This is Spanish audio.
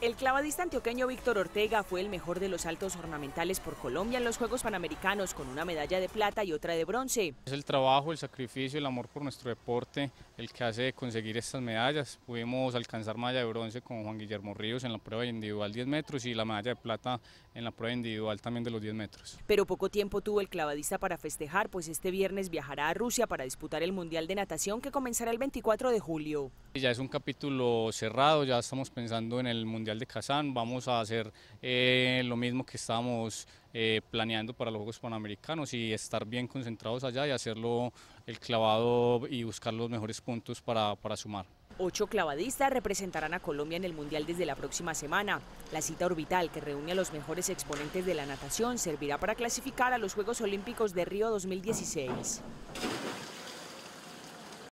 El clavadista antioqueño Víctor Ortega fue el mejor de los saltos ornamentales por Colombia en los Juegos Panamericanos, con una medalla de plata y otra de bronce. Es el trabajo, el sacrificio, el amor por nuestro deporte el que hace conseguir estas medallas. Pudimos alcanzar medalla de bronce con Juan Guillermo Ríos en la prueba individual 10 metros y la medalla de plata en la prueba individual también de los 10 metros. Pero poco tiempo tuvo el clavadista para festejar, pues este viernes viajará a Rusia para disputar el Mundial de Natación que comenzará el 24 de julio. Ya es un capítulo cerrado, ya estamos pensando en el Mundial de Kazán, vamos a hacer eh, lo mismo que estamos eh, planeando para los Juegos Panamericanos y estar bien concentrados allá y hacerlo el clavado y buscar los mejores puntos para, para sumar. Ocho clavadistas representarán a Colombia en el Mundial desde la próxima semana. La cita orbital que reúne a los mejores exponentes de la natación servirá para clasificar a los Juegos Olímpicos de Río 2016.